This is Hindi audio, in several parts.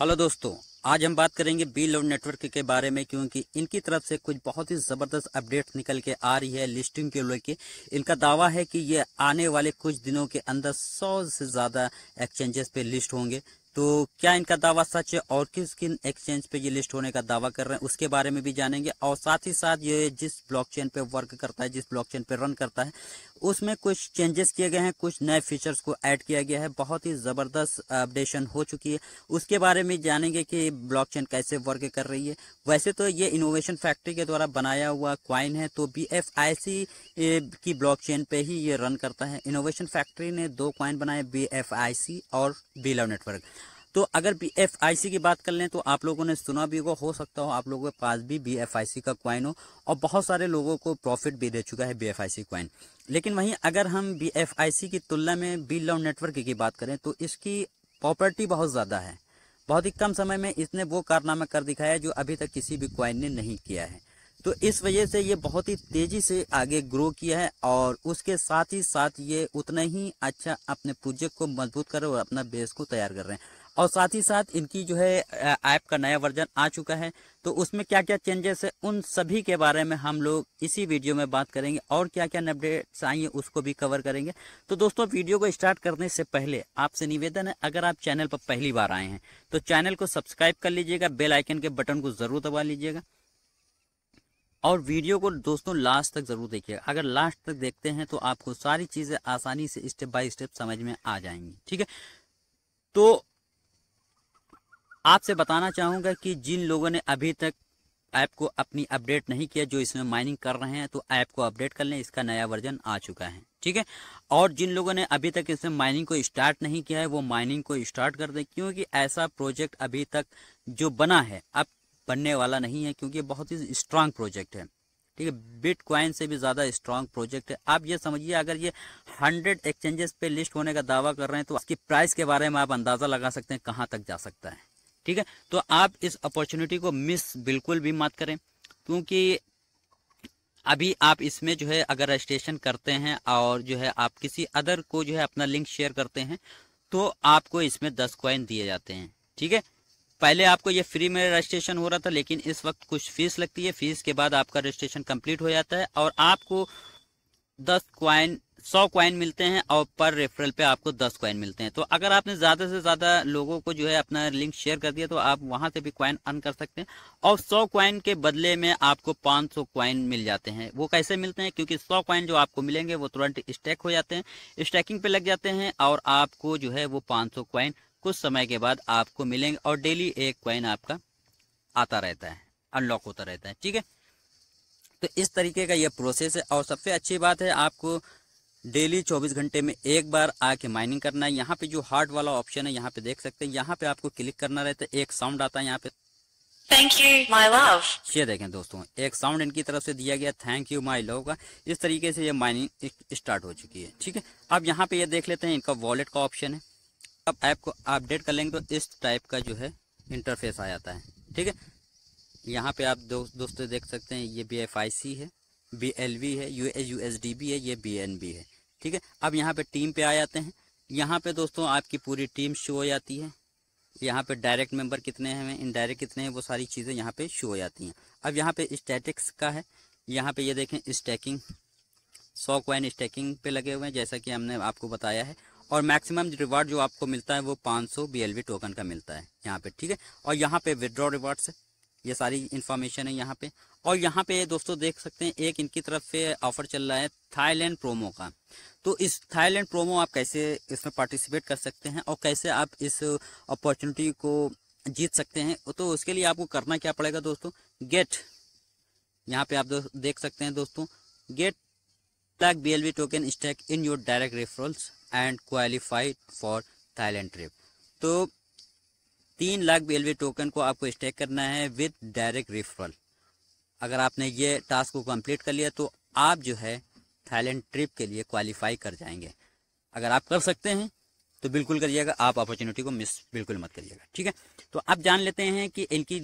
हेलो दोस्तों आज हम बात करेंगे बी लोड नेटवर्क के बारे में क्योंकि इनकी तरफ से कुछ बहुत ही ज़बरदस्त अपडेट निकल के आ रही है लिस्टिंग के लेके इनका दावा है कि ये आने वाले कुछ दिनों के अंदर सौ से ज़्यादा एक्सचेंजेस पे लिस्ट होंगे तो क्या इनका दावा सच है और किस किन एक्सचेंज पे ये लिस्ट होने का दावा कर रहे हैं उसके बारे में भी जानेंगे और साथ ही साथ ये जिस ब्लॉकचेन पे वर्क करता है जिस ब्लॉकचेन पे रन करता है उसमें कुछ चेंजेस किए गए हैं कुछ नए फीचर्स को ऐड किया गया है बहुत ही ज़बरदस्त अपडेशन हो चुकी है उसके बारे में जानेंगे कि ब्लॉक कैसे वर्क कर रही है वैसे तो ये इनोवेशन फैक्ट्री के द्वारा बनाया हुआ क्वाइन है तो बी की ब्लॉक पे ही ये रन करता है इनोवेशन फैक्ट्री ने दो क्वाइन बनाए बी और बी नेटवर्क तो अगर बी एफ आई सी की बात कर लें तो आप लोगों ने सुना भी होगा हो सकता हो आप लोगों के पास भी बी एफ आई सी का क्वाइन हो और बहुत सारे लोगों को प्रॉफिट भी दे चुका है B F I C coin लेकिन वहीं अगर हम बी एफ आई सी की तुलना में बी लव नेटवर्क की बात करें तो इसकी प्रॉपर्टी बहुत ज़्यादा है बहुत ही कम समय में इसने वो कारनामा कर दिखाया जो अभी तक किसी भी क्वाइन ने नहीं किया है तो इस वजह से ये बहुत ही तेज़ी से आगे ग्रो किया है और उसके साथ ही साथ ये उतना ही अच्छा अपने प्रोजेक्ट को मजबूत कर और अपना बेस को तैयार कर रहे हैं और साथ ही साथ इनकी जो है ऐप का नया वर्जन आ चुका है तो उसमें क्या क्या चेंजेस है उन सभी के बारे में हम लोग इसी वीडियो में बात करेंगे और क्या क्या अपडेट्स आई हैं उसको भी कवर करेंगे तो दोस्तों वीडियो को स्टार्ट करने से पहले आपसे निवेदन है अगर आप चैनल पर पहली बार आए हैं तो चैनल को सब्सक्राइब कर लीजिएगा बेल आइकन के बटन को ज़रूर दबा लीजिएगा और वीडियो को दोस्तों लास्ट तक ज़रूर देखिएगा अगर लास्ट तक देखते हैं तो आपको सारी चीज़ें आसानी से स्टेप बाय स्टेप समझ में आ जाएंगी ठीक है तो आपसे बताना चाहूँगा कि जिन लोगों ने अभी तक ऐप को अपनी अपडेट नहीं किया जो इसमें माइनिंग कर रहे हैं तो ऐप को अपडेट कर लें इसका नया वर्जन आ चुका है ठीक है और जिन लोगों ने अभी तक इसमें माइनिंग को स्टार्ट नहीं किया है वो माइनिंग को स्टार्ट कर दें क्योंकि ऐसा प्रोजेक्ट अभी तक जो बना है अब बनने वाला नहीं है क्योंकि बहुत ही स्ट्रांग प्रोजेक्ट है ठीक है बिट से भी ज़्यादा स्ट्रांग प्रोजेक्ट है आप ये समझिए अगर ये हंड्रेड एक्सचेंजेस पे लिस्ट होने का दावा कर रहे हैं तो उसकी प्राइस के बारे में आप अंदाज़ा लगा सकते हैं कहाँ तक जा सकता है ठीक है तो आप इस अपॉर्चुनिटी को मिस बिल्कुल भी मत करें क्योंकि अभी आप इसमें जो है अगर रजिस्ट्रेशन करते हैं और जो है आप किसी अदर को जो है अपना लिंक शेयर करते हैं तो आपको इसमें दस क्वाइन दिए जाते हैं ठीक है पहले आपको ये फ्री में रजिस्ट्रेशन हो रहा था लेकिन इस वक्त कुछ फीस लगती है फीस के बाद आपका रजिस्ट्रेशन कंप्लीट हो जाता है और आपको दस क्वाइन सौ क्वाइन मिलते हैं और पर रेफरल पे आपको दस क्वाइन मिलते हैं तो अगर आपने ज़्यादा से ज़्यादा लोगों को जो है अपना लिंक शेयर कर दिया तो आप वहां से भी क्वाइन अर्न कर सकते हैं और सौ क्वाइन के बदले में आपको पाँच सौ क्वाइन मिल जाते हैं वो कैसे मिलते हैं क्योंकि सौ क्वाइन जो आपको मिलेंगे वो तुरंत स्टैक हो जाते हैं स्टैकिंग पे लग जाते हैं और आपको जो है वो पाँच सौ क्वाइन कुछ समय के बाद आपको मिलेंगे और डेली एक क्वाइन आपका आता रहता है अनलॉक होता रहता है ठीक है तो इस तरीके का यह प्रोसेस है और सबसे अच्छी बात है आपको डेली 24 घंटे में एक बार आके माइनिंग करना है यहाँ पे जो हार्ड वाला ऑप्शन है यहाँ पे देख सकते हैं यहाँ पे आपको क्लिक करना रहता है एक साउंड आता है यहाँ पे थैंक यू माई लव ये देखें दोस्तों एक साउंड इनकी तरफ से दिया गया थैंक यू माई लव का इस तरीके से ये माइनिंग स्टार्ट हो चुकी है ठीक है अब यहाँ पे ये देख लेते हैं इनका वॉलेट का ऑप्शन है अब ऐप को अपडेट कर लेंगे तो इस टाइप का जो है इंटरफेस आ जाता है ठीक है यहाँ पे आप दो, दोस्तों देख सकते हैं ये बी एफ आई सी है बी एल है U U S D B है ये बी एन बी है ठीक है अब यहाँ पे टीम पे आ जाते हैं यहाँ पे दोस्तों आपकी पूरी टीम शो हो जाती है यहाँ पे डायरेक्ट मेंबर कितने हैं इनडायरेक्ट कितने हैं वो सारी चीज़ें यहाँ पे शो हो जाती हैं अब यहाँ पे स्टैटिक्स का है यहाँ पे ये देखें स्टैकिंग सौ क्वाइन स्टैकिंग पे लगे हुए हैं जैसा कि हमने आपको बताया है और मैक्सिमम रिवार्ड जो आपको मिलता है वो पाँच सौ टोकन का मिलता है यहाँ पे ठीक है और यहाँ पे विदड्रॉ रिवार्ड्स है ये सारी इन्फॉर्मेशन है यहाँ पे और यहाँ पे दोस्तों देख सकते हैं एक इनकी तरफ से ऑफर चल रहा है थाईलैंड प्रोमो का तो इस थाईलैंड प्रोमो आप कैसे इसमें पार्टिसिपेट कर सकते हैं और कैसे आप इस अपॉर्चुनिटी को जीत सकते हैं तो उसके लिए आपको करना क्या पड़ेगा दोस्तों गेट यहाँ पे आप देख सकते हैं दोस्तों get lakh B token stack in your direct referrals and qualified for Thailand trip तो तीन लाख बी टोकन को आपको स्टेक करना है विद डायरेक्ट रिफरल अगर आपने ये टास्क को कंप्लीट कर लिया तो आप जो है थाईलैंड ट्रिप के लिए क्वालिफाई कर जाएंगे अगर आप कर सकते हैं तो बिल्कुल करिएगा आप अपॉर्चुनिटी को मिस बिल्कुल मत करिएगा ठीक है तो आप जान लेते हैं कि इनकी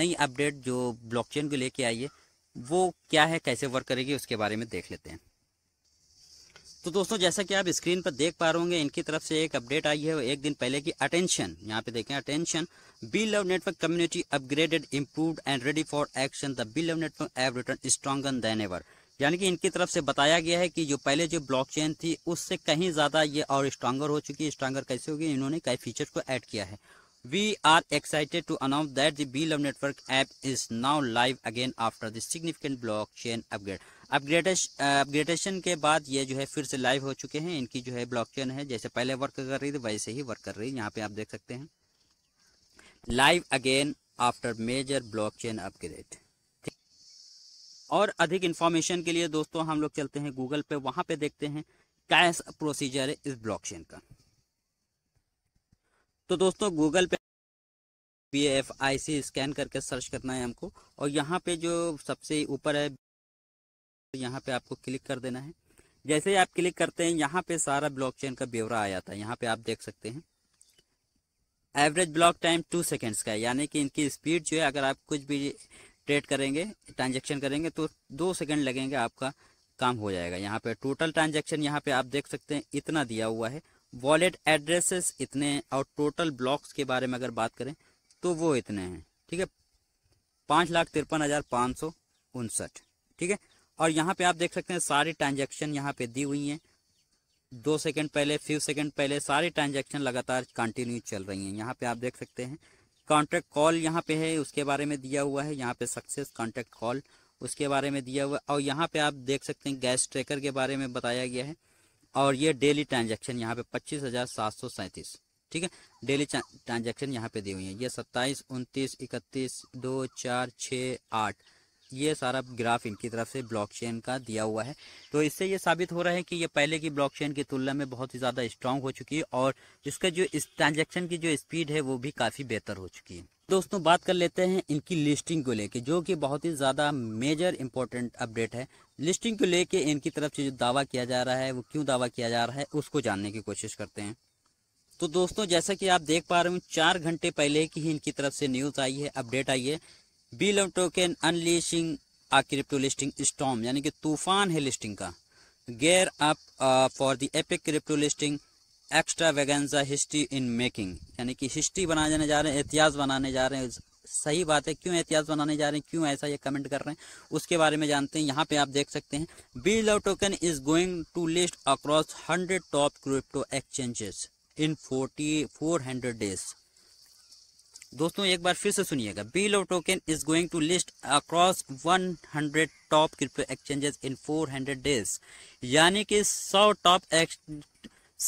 नई अपडेट जो ब्लॉकचेन को लेके आई है वो क्या है कैसे वर्क करेगी उसके बारे में देख लेते हैं तो दोस्तों जैसा कि आप स्क्रीन पर देख पा रहे होंगे इनकी तरफ से एक अपडेट आई है एक दिन पहले की अटेंशन यहाँ पे देखें attention B love network community upgraded improve and ready for action the B love network have return stronger than ever यानी कि इनकी तरफ से बताया गया है कि जो पहले जो ब्लॉकचेन थी उससे कहीं ज़्यादा ये और स्ट्रांगर हो चुकी है स्ट्रांगर कैसे होगी इन्होंने कई फीचर्स को ऐड किया है We are excited to announce that the BLove Network app is now live again after the significant blockchain upgrade. Upgradation upgradation uh, के बाद ये जो है फिर से लाइव हो चुके हैं इनकी जो है ब्लॉकचेन है जैसे पहले वर्क कर रही थी वैसे ही वर्क कर रही है यहाँ पे आप देख सकते हैं live again after major blockchain upgrade और अधिक इन्फॉर्मेशन के लिए दोस्तों हम लोग चलते हैं गूगल पे वहाँ पे देखते हैं कैश प्रोसीजर है इस ब्लॉक का तो दोस्तों गूगल पे P F I C scan करके सर्च करना है हमको और यहाँ पे जो सबसे ऊपर है यहाँ पे आपको क्लिक कर देना है जैसे ही आप क्लिक करते हैं यहाँ पे सारा ब्लॉकचेन का ब्यौरा आ जाता है यहाँ पे आप देख सकते हैं average block time two seconds का है यानी कि इनकी स्पीड जो है अगर आप कुछ भी ट्रेड करेंगे ट्रांजेक्शन करेंगे तो दो सेकेंड लगेंगे आपका काम हो जाएगा यहाँ पे टोटल ट्रांजेक्शन यहाँ पे आप देख सकते हैं इतना दिया हुआ है वॉलेट एड्रेसेस इतने हैं और टोटल ब्लॉक्स के बारे में अगर बात करें तो वो इतने हैं ठीक है पाँच लाख तिरपन हज़ार पाँच सौ उनसठ ठीक है और यहाँ पे आप देख सकते हैं सारी ट्रांजैक्शन यहाँ पे दी हुई हैं दो सेकंड पहले फ्यू सेकंड पहले सारी ट्रांजैक्शन लगातार कंटिन्यू चल रही हैं यहाँ पे आप देख सकते हैं कॉन्ट्रैक्ट कॉल यहाँ पे है उसके बारे में दिया हुआ है यहाँ पे सक्सेस कॉन्ट्रैक्ट कॉल उसके बारे में दिया हुआ और यहाँ पे आप देख सकते हैं गैस ट्रेकर के बारे में बताया गया है और ये डेली ट्रांजेक्शन यहाँ पे पच्चीस हज़ार सात सौ सैंतीस ठीक है डेली ट्रांजेक्शन यहाँ पे दी हुई है ये सत्ताईस उनतीस इकतीस दो चार छ आठ ये सारा ग्राफ इनकी तरफ से ब्लॉकचेन का दिया हुआ है तो इससे ये साबित हो रहा है कि ये पहले की ब्लॉकचेन की तुलना में बहुत ही ज़्यादा स्ट्रांग हो चुकी है और इसका जो इस ट्रांजेक्शन की जो स्पीड है वो भी काफ़ी बेहतर हो चुकी है दोस्तों बात कर लेते हैं इनकी लिस्टिंग को लेके जो कि बहुत ही ज़्यादा मेजर इंपॉर्टेंट अपडेट है लिस्टिंग को लेके इनकी तरफ से जो दावा किया जा रहा है वो क्यों दावा किया जा रहा है उसको जानने की कोशिश करते हैं तो दोस्तों जैसा कि आप देख पा रहे हो चार घंटे पहले की ही इनकी तरफ से न्यूज़ आई है अपडेट आई है बिलम token unleashing a crypto listing storm यानी कि तूफान है लिस्टिंग का gear up for the epic crypto listing extravaganza history in making यानी कि हिस्ट्री बनाने जा रहे हैं इतिहास बनाने जा रहे हैं सही बात है क्यों एहतियात बनाने जा रहे हैं क्यों ऐसा ये कमेंट कर रहे हैं उसके बारे में जानते हैं यहाँ पे आप देख सकते हैं B love token is going to list across hundred top crypto exchanges in forty four hundred days दोस्तों एक बार फिर से सुनिएगा bill of token is going to list across 100 top crypto exchanges in 400 days यानी कि 100 टॉप एक्स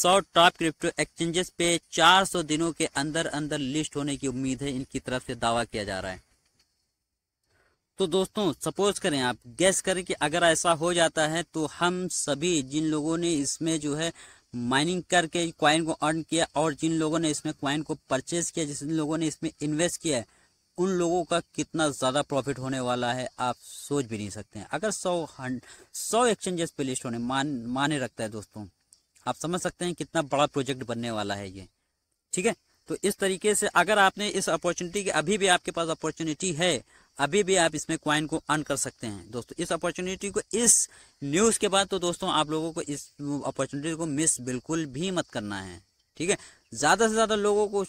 सौ टॉप क्रिप्टो एक्सचेंजेस पे 400 दिनों के अंदर अंदर लिस्ट होने की उम्मीद है इनकी तरफ से दावा किया जा रहा है तो दोस्तों सपोज करें आप गैस करें कि अगर ऐसा हो जाता है तो हम सभी जिन लोगों ने इसमें जो है माइनिंग करके क्वाइन को अर्न किया और जिन लोगों ने इसमें क्वाइन को परचेज किया जिन लोगों ने इसमें इन्वेस्ट किया है उन लोगों का कितना ज़्यादा प्रॉफिट होने वाला है आप सोच भी नहीं सकते हैं अगर सौ हंड सौ एक्सचेंजेस पे लिस्ट होने मान माने रखता है दोस्तों आप समझ सकते हैं कितना बड़ा प्रोजेक्ट बनने वाला है ये ठीक है तो इस तरीके से अगर आपने इस अपॉर्चुनिटी की अभी भी आपके पास अपॉर्चुनिटी है अभी भी आप इसमें क्वाइन को अर्न कर सकते हैं दोस्तों इस अपॉर्चुनिटी को इस न्यूज़ के बाद तो दोस्तों आप लोगों को इस अपॉर्चुनिटी को मिस बिल्कुल भी मत करना है ठीक है ज़्यादा से ज़्यादा लोगों को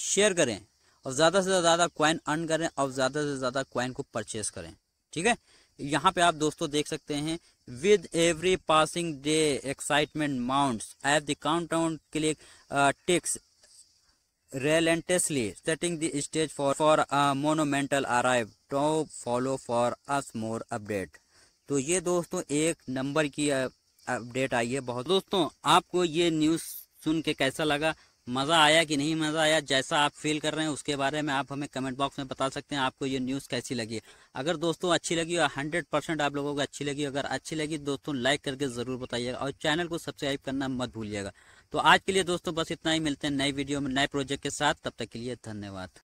शेयर करें और ज़्यादा से ज़्यादा क्वाइन अर्न करें और ज़्यादा से ज़्यादा क्वाइन को परचेस करें ठीक है यहाँ पे आप दोस्तों देख सकते हैं with every passing day excitement mount at the count click ticks relentlessly setting the stage for, for a monumental arrive. to follow for us more update. तो ये दोस्तों एक नंबर की अपडेट आई है बहुत दोस्तों आपको ये न्यूज़ सुन के कैसा लगा मज़ा आया कि नहीं मज़ा आया जैसा आप फील कर रहे हैं उसके बारे में आप हमें कमेंट बॉक्स में बता सकते हैं आपको ये न्यूज़ कैसी लगी अगर दोस्तों अच्छी लगी और हंड्रेड परसेंट आप लोगों को अच्छी लगी अगर अच्छी लगी दोस्तों लाइक करके ज़रूर बताइएगा और चैनल को सब्सक्राइब करना मत भूलिएगा तो आज के लिए दोस्तों बस इतना ही मिलते हैं नए वीडियो में नए प्रोजेक्ट के साथ तब तक के लिए धन्यवाद